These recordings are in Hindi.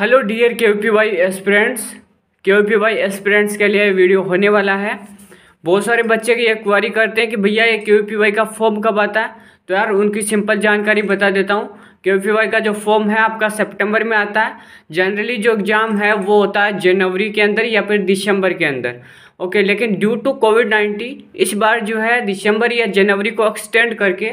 hello dear K P Y aspirants K P Y aspirants के लिए वीडियो होने वाला है बहुत सारे बच्चे की क्वारी करते हैं कि भैया ये के पी वाई का फॉर्म कब आता है तो यार उनकी सिंपल जानकारी बता देता हूँ के पी वाई का जो फॉर्म है आपका सितंबर में आता है जनरली जो एग्ज़ाम है वो होता है जनवरी के अंदर या फिर दिसंबर के अंदर ओके लेकिन ड्यू टू कोविड नाइन्टीन इस बार जो है दिसंबर या जनवरी को एक्सटेंड करके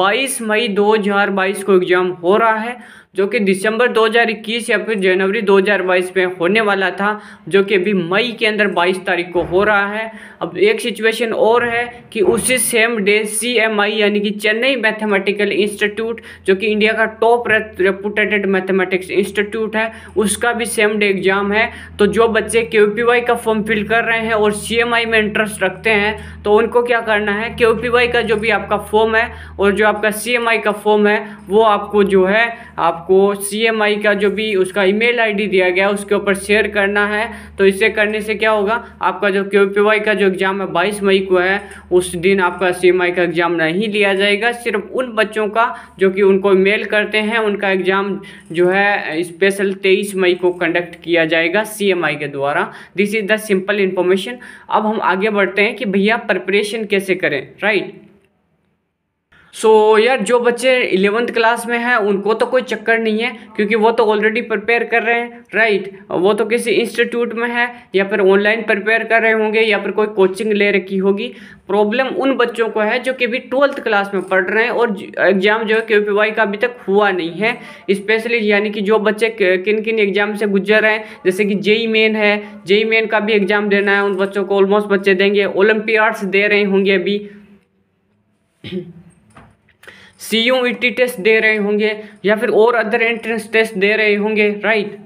22 मई 2022 को एग्ज़ाम हो रहा है जो कि दिसंबर 2021 या फिर जनवरी 2022 में होने वाला था जो कि अभी मई के अंदर 22 तारीख को हो रहा है अब एक सिचुएशन और है कि उसी सेम डे सी यानी कि चेन्नई मैथमेटिकल इंस्टीट्यूट जो कि इंडिया का टॉप रेपुटेटेड मैथमेटिक्स इंस्टीट्यूट है उसका भी सेम डे एग्जाम है तो जो बच्चे के का फॉर्म फिल कर रहे हैं और सी में इंटरेस्ट रखते हैं तो उनको क्या करना है के का जो भी आपका फॉर्म है और जो आपका सी का फॉर्म है वो आपको जो है आप आपको सी का जो भी उसका ईमेल आईडी दिया गया उसके ऊपर शेयर करना है तो इसे करने से क्या होगा आपका जो क्यूपीवाई का जो एग्ज़ाम है बाईस मई को है उस दिन आपका सी का एग्ज़ाम नहीं लिया जाएगा सिर्फ उन बच्चों का जो कि उनको मेल करते हैं उनका एग्ज़ाम जो है स्पेशल तेईस मई को कंडक्ट किया जाएगा सी के द्वारा this is the simple information अब हम आगे बढ़ते हैं कि भैया प्रिपरेशन कैसे करें राइट सो so, यार जो बच्चे इलेवंथ क्लास में हैं उनको तो कोई चक्कर नहीं है क्योंकि वो तो ऑलरेडी प्रिपेयर कर रहे हैं राइट वो तो किसी इंस्टीट्यूट में है या फिर ऑनलाइन प्रिपेयर कर रहे होंगे या फिर कोई कोचिंग ले रखी होगी प्रॉब्लम उन बच्चों को है जो कि अभी ट्वेल्थ क्लास में पढ़ रहे हैं और एग्ज़ाम जो है के पी का अभी तक हुआ नहीं है स्पेशली यानी कि जो बच्चे किन किन एग्ज़ाम से गुजर रहे हैं जैसे कि जेई मेन e है जेई मेन e का भी एग्ज़ाम देना है उन बच्चों को ऑलमोस्ट बच्चे देंगे ओलम्पियाड्स दे रहे होंगे अभी C U E T test दे रहे होंगे या फिर और अदर एंट्रेंस टेस्ट दे रहे होंगे राइट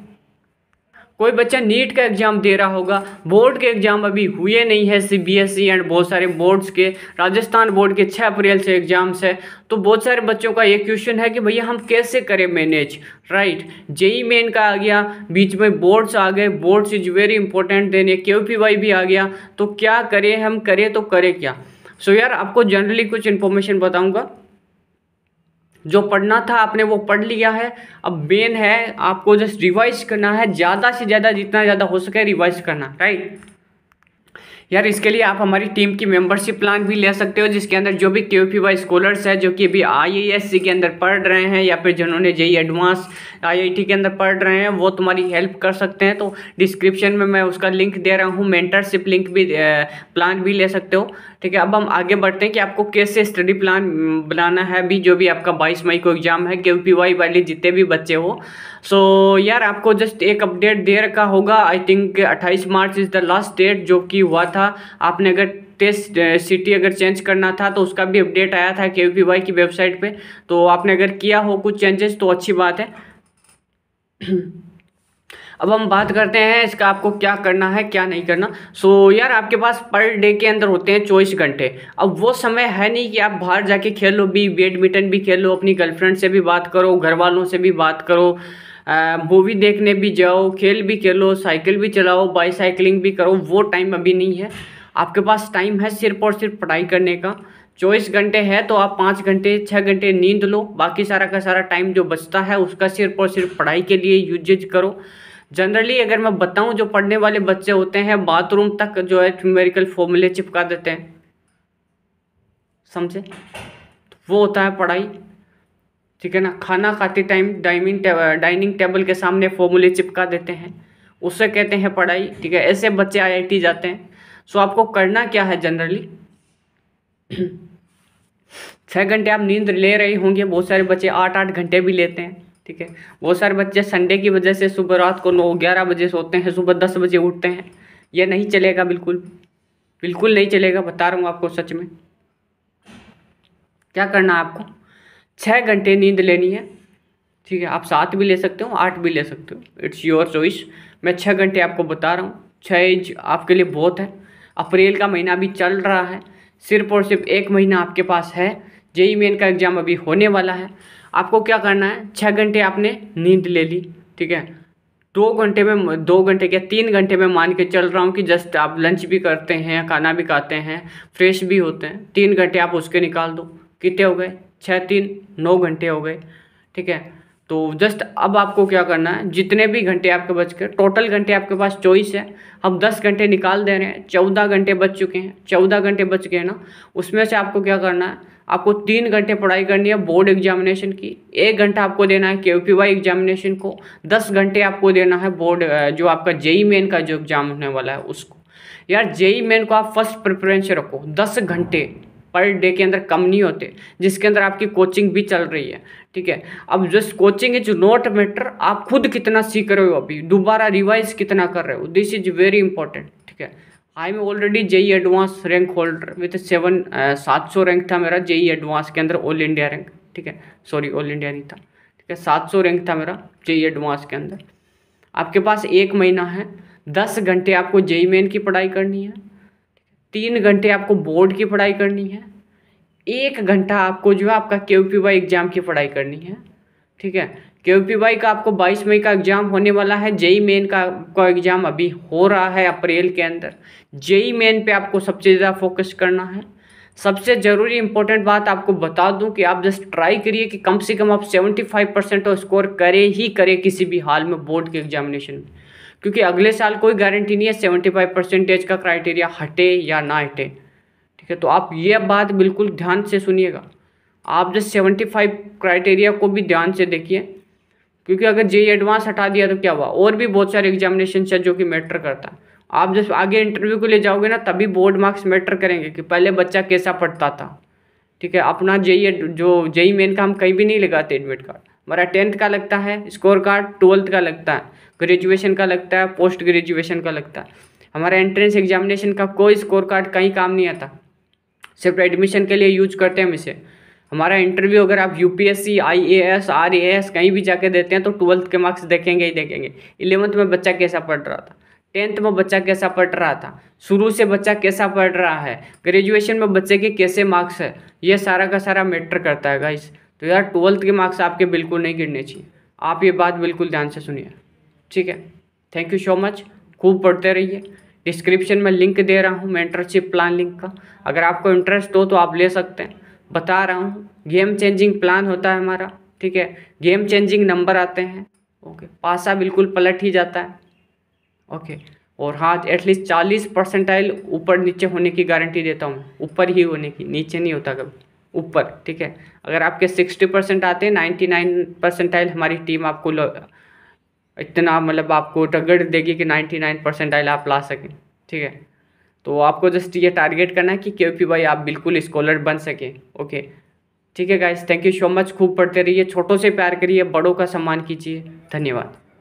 कोई बच्चा नीट का एग्ज़ाम दे रहा होगा बोर्ड के एग्ज़ाम अभी हुए नहीं है C B S E and बहुत सारे बोर्ड्स के राजस्थान बोर्ड के 6 अप्रैल से एग्ज़ाम्स है तो बहुत सारे बच्चों का ये क्वेश्चन है कि भैया हम कैसे करें मैनेज राइट जेई मेन का आ गया बीच में बोर्ड्स आ गए boards is very important then K Q P Y भी आ गया तो क्या करें हम करें तो करें क्या सो so यार आपको जनरली कुछ इन्फॉर्मेशन बताऊँगा जो पढ़ना था आपने वो पढ़ लिया है अब मेन है आपको जस्ट रिवाइज करना है ज़्यादा से ज़्यादा जितना ज़्यादा हो सके रिवाइज करना राइट यार इसके लिए आप हमारी टीम की मेंबरशिप प्लान भी ले सकते हो जिसके अंदर जो भी के ओ पी वाई स्कॉलर्स है जो कि अभी आई के अंदर पढ़ रहे हैं या फिर जिन्होंने जे एडवांस आई के अंदर पढ़ रहे हैं वो तुम्हारी हेल्प कर सकते हैं तो डिस्क्रिप्शन में मैं उसका लिंक दे रहा हूँ मेंटरशिप लिंक भी प्लान भी ले सकते हो ठीक है अब हम आगे बढ़ते हैं कि आपको कैसे स्टडी प्लान बनाना है अभी जो भी आपका बाईस मई को एग्ज़ाम है के वाई वाले जितने भी बच्चे हो सो so, यार आपको जस्ट एक अपडेट दे रखा होगा I think 28 March is the last date जो कि हुआ था आपने अगर टेस्ट सिटी अगर चेंज करना था तो उसका भी अपडेट आया था के वी की वेबसाइट पे तो आपने अगर किया हो कुछ चेंजेस तो अच्छी बात है अब हम बात करते हैं इसका आपको क्या करना है क्या नहीं करना सो so, यार आपके पास पर डे के अंदर होते हैं चौबीस घंटे अब वो समय है नहीं कि आप बाहर जाके खेलो भी बैडमिंटन भी खेलो अपनी गर्लफ्रेंड से भी बात करो घर वालों से भी बात करो मूवी देखने भी जाओ खेल भी खेलो साइकिल भी चलाओ बाईसाइकिलिंग भी करो वो टाइम अभी नहीं है आपके पास टाइम है सिर्फ और सिर्फ पढ़ाई करने का चौबीस घंटे है तो आप पाँच घंटे छः घंटे नींद लो बाकी सारा का सारा टाइम जो बचता है उसका सिर्फ और सिर्फ पढ़ाई के लिए यूजेज करो जनरली अगर मैं बताऊं जो पढ़ने वाले बच्चे होते हैं बाथरूम तक जो है न्यूमेरिकल फॉर्मूले चिपका देते हैं समझे तो वो होता है पढ़ाई ठीक है ना खाना खाते टाइम डाइनिंग डाइनिंग टेबल के सामने फॉर्मूले चिपका देते हैं उसे कहते हैं पढ़ाई ठीक है ऐसे बच्चे आईआईटी जाते हैं सो आपको करना क्या है जनरली छः घंटे आप नींद ले रहे होंगे बहुत सारे बच्चे आठ आठ घंटे भी लेते हैं ठीक है बहुत सारे बच्चे संडे की वजह से सुबह रात को नौ ग्यारह बजे सोते हैं सुबह दस बजे उठते हैं यह नहीं चलेगा बिल्कुल बिल्कुल नहीं चलेगा बता रहा हूँ आपको सच में क्या करना है आपको छः घंटे नींद लेनी है ठीक है आप सात भी ले सकते हो आठ भी ले सकते हो इट्स योर चॉइस मैं छः घंटे आपको बता रहा हूँ छः इंच आपके लिए बहुत है अप्रैल का महीना अभी चल रहा है सिर्फ और सिर्फ एक महीना आपके पास है जेई मेन का एग्ज़ाम अभी होने वाला है आपको क्या करना है छः घंटे आपने नींद ले ली ठीक है दो घंटे में दो घंटे क्या तीन घंटे में मान के चल रहा हूँ कि जस्ट आप लंच भी करते हैं खाना भी खाते हैं फ्रेश भी होते हैं तीन घंटे आप उसके निकाल दो कितने हो गए छः तीन नौ घंटे हो गए ठीक है तो जस्ट अब आपको क्या करना है जितने भी घंटे आपके बच गए टोटल घंटे आपके पास चॉइस है हम दस घंटे निकाल दे रहे हैं चौदह घंटे बच चुके हैं चौदह घंटे बच गए ना उसमें से आपको क्या करना है आपको तीन घंटे पढ़ाई करनी है बोर्ड एग्जामिनेशन की एक घंटा आपको देना है के पी वाई एग्जामिनेशन को दस घंटे आपको देना है बोर्ड जो आपका जेई मेन e का जो एग्जाम होने वाला है उसको यार जेई मेन e को आप फर्स्ट प्रेफरेंस रखो दस घंटे पर डे के अंदर कम नहीं होते जिसके अंदर आपकी कोचिंग भी चल रही है ठीक है अब just coaching is not matter आप खुद कितना सीख रहे हो अभी दोबारा रिवाइज कितना कर रहे हो दिस इज वेरी इंपॉर्टेंट ठीक है I am already JEE advance rank holder with seven सात सौ रैंक था मेरा जेई एडवांस e के अंदर ऑल इंडिया रैंक ठीक है सॉरी ऑल इंडिया नहीं था ठीक है सात सौ रैंक था मेरा जेई एडवांस e के अंदर आपके पास एक महीना है दस घंटे आपको जेई मेन e की पढ़ाई करनी है तीन घंटे आपको बोर्ड की पढ़ाई करनी है एक घंटा आपको जो है आपका के पी वाई एग्ज़ाम की पढ़ाई करनी है ठीक है के पी वाई का आपको 22 मई का एग्ज़ाम होने वाला है जेई मेन का आपका एग्ज़ाम अभी हो रहा है अप्रैल के अंदर जेई मेन पे आपको सबसे ज़्यादा फोकस करना है सबसे ज़रूरी इंपॉर्टेंट बात आपको बता दूं कि आप जस्ट ट्राई करिए कि कम से कम आप 75 परसेंट स्कोर करें ही करें किसी भी हाल में बोर्ड के एग्जामिनेशन में क्योंकि अगले साल कोई गारंटी नहीं है सेवेंटी फाइव परसेंटेज का क्राइटेरिया हटे या ना हटे ठीक है तो आप ये बात बिल्कुल ध्यान से सुनिएगा आप जो सेवेंटी फाइव क्राइटेरिया को भी ध्यान से देखिए क्योंकि अगर जे एडवांस e हटा दिया तो क्या हुआ और भी बहुत सारे एग्जामिनेशन है जो कि मैटर करता है आप जब आगे इंटरव्यू को ले जाओगे ना तभी बोर्ड मार्क्स मैटर करेंगे कि पहले बच्चा कैसा पढ़ता था ठीक है अपना जेई e जो जेई मेन e का हम कहीं भी नहीं लगाते एडमिट कार्ड हमारा टेंथ का लगता है स्कोर कार्ड ट्वेल्थ का लगता है ग्रेजुएशन का लगता है पोस्ट ग्रेजुएशन का लगता है हमारा एंट्रेंस एग्जामिनेशन का कोई स्कोर कार्ड कहीं काम नहीं आता सिर्फ एडमिशन के लिए यूज करते हैं हम इसे हमारा इंटरव्यू अगर आप यूपीएससी आईएएस आरएएस कहीं भी जाके देते हैं तो ट्वेल्थ के मार्क्स देखेंगे ही देखेंगे इलेवंथ में बच्चा कैसा पढ़ रहा था टेंथ में बच्चा कैसा पढ़ रहा था शुरू से बच्चा कैसा पढ़ रहा है ग्रेजुएशन में बच्चे के कैसे मार्क्स है ये सारा का सारा मैटर करता है गाइस तो यार ट्वेल्थ के मार्क्स आपके बिल्कुल नहीं गिरने चाहिए आप ये बात बिल्कुल ध्यान से सुनिए ठीक है थैंक यू सो मच खूब पढ़ते रहिए डिस्क्रिप्शन में लिंक दे रहा हूँ मेंटरशिप प्लान लिंक का अगर आपको इंटरेस्ट हो तो आप ले सकते हैं बता रहा हूँ गेम चेंजिंग प्लान होता है हमारा ठीक है गेम चेंजिंग नंबर आते हैं ओके पासा बिल्कुल पलट ही जाता है ओके और हाँ एटलीस्ट चालीस परसेंटाइल ऊपर नीचे होने की गारंटी देता हूँ ऊपर ही होने की नीचे नहीं होता कभी ऊपर ठीक है अगर आपके सिक्सटी परसेंट आते हैं नाइन्टी नाइन परसेंटाइल हमारी टीम आपको इतना मतलब आपको रगड़ देगी कि नाइन्टी नाइन परसेंटाइल आप ला सकें ठीक है तो आपको जस्ट ये टारगेट करना है कि के पी भाई आप बिल्कुल स्कॉलर बन सकें ओके ठीक है guys thank you so much खूब पढ़ते रहिए छोटों से प्यार करिए बड़ों का सम्मान कीजिए धन्यवाद